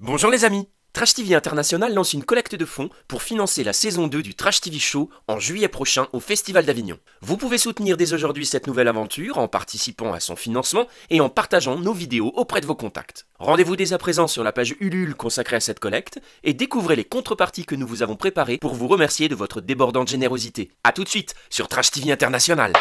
Bonjour les amis Trash TV International lance une collecte de fonds pour financer la saison 2 du Trash TV Show en juillet prochain au Festival d'Avignon. Vous pouvez soutenir dès aujourd'hui cette nouvelle aventure en participant à son financement et en partageant nos vidéos auprès de vos contacts. Rendez-vous dès à présent sur la page Ulule consacrée à cette collecte et découvrez les contreparties que nous vous avons préparées pour vous remercier de votre débordante générosité. A tout de suite sur Trash TV International